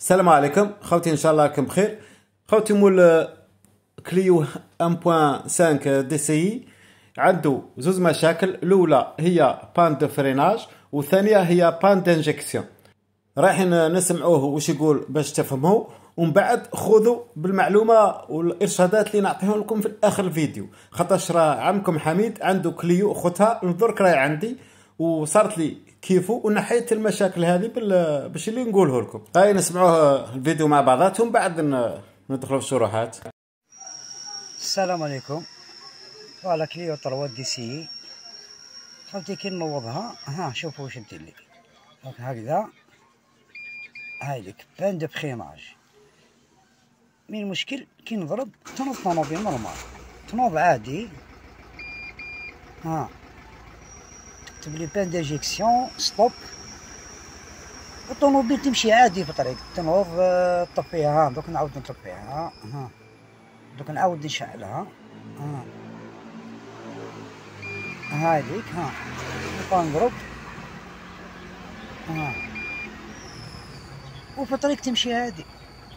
السلام عليكم خوتي ان شاء الله راكم بخير خوتي مول آه، كليو 1.5 آه، دي سي عنده زوز مشاكل الاولى هي بان دو فريناج والثانيه هي بان دانجكسيون رايحين آه، نسمعوه واش يقول باش تفهموا ومن بعد خذوا بالمعلومه والارشادات اللي نعطيهم لكم في اخر الفيديو خاطر راه عمكم حميد عنده كليو خوتها درك راهي عندي وصارت لي كيفو ونحيت المشاكل هذه بال... باش اللي نقوله لكم هاي نسمعوه الفيديو مع بعضاتهم بعد ندخلوا في الشروحات السلام عليكم وعلى كليو طروات دي سي خلتي كي نوضها ها شوفوا واش ندير لك هكذا هاي لك بان دو بخيماج من المشكل كي نضرب تنوض طوموبيل نورمال تنوض عادي ها تكتب لي بان ديجيكسيون ستوب الطوموبيل تمشي عادي في الطريق تنوض تطفيها آه، دوك نعاود نطفيها ها دوك نعاود نشعلها ها هاديك ها نبقى ها وفي الطريق تمشي هادي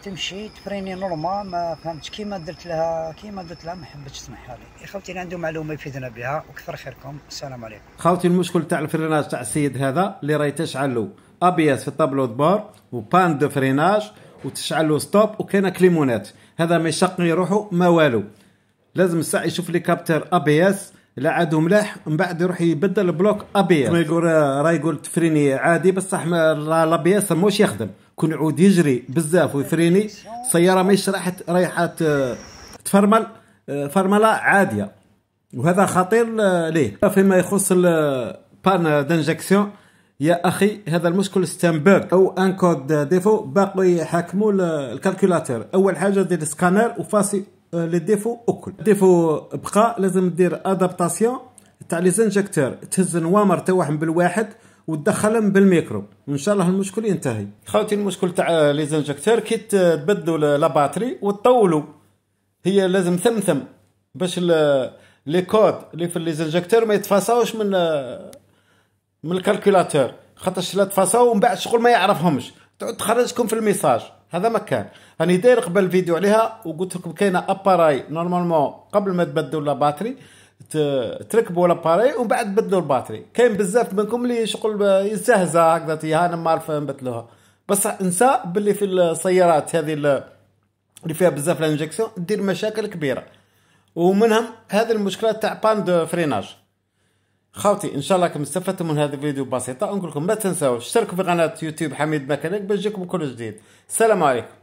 تمشي تبريني نورمال ما فهمتش كيما درت لها كيما درت لها ما حبتش تسمح لي خوتي عنده معلومه يفيدنا بها وكثر خيركم السلام عليكم خوتي المشكل تاع الفريناج تاع السيد هذا اللي راهي تشعل له ابياس في الطابلو دبور وبان دو فريناج وتشعل له ستوب وكاينه كليمونات هذا ما يشق روحه ما والو لازم الساعه يشوف لي كابتر ابياس عاد ملاح من بعد يروح يبدل بلوك ابيض كما يقول راه يقول تفريني عادي بصح الابيض موش يخدم كون عود يجري بزاف ويفريني السياره ماهيش راحت رايحه آه، تفرمل آه، فرمله عاديه وهذا خطير آه، ليه فيما يخص البان دانجكسيون يا اخي هذا المشكل ستامبرغ او ان كود ديفو باقي يحاكموا الكالكولاتور اول حاجه دير سكانر وفاسي لي ديفو اكل ديفو بقى لازم دير ادابتاسيون تاع لي زانجكتور تهز نوامر تاعهم بالواحد وتدخلهم بالميكرو وان شاء الله المشكل ينتهي خاوتي المشكل تاع لي زانجكتور كي تبدلوا لا باتري وتطولوا هي لازم ثمثم باش لي كود اللي في لي زانجكتور ما يتفاصاوش من من الكالكولاتور خاطرش لا تفاصاو ومن بعد شغل ما يعرفهمش تعود تخرجكم في الميساج هذا مكان راني داير قبل الفيديو عليها وقلت لكم كاينه اباراي نورمالمون قبل ما تبدلوا لا باتري تركبوا لاباري ومن بعد تبدلوا الباتري كاين بزاف منكم اللي شغل يستهزا هكذا انا ما عارف نبدلوها بس انسى باللي في السيارات هذه اللي فيها بزاف لانجكسيون دير مشاكل كبيره ومنهم هذه المشكله تاع باند فريناج خاوتي ان شاء الله راكم استفدتم من هذا الفيديو بسيطه نقول لكم ما تنساوش اشتركوا في قناه يوتيوب حميد مكانك باش يجيكم كل جديد السلام عليكم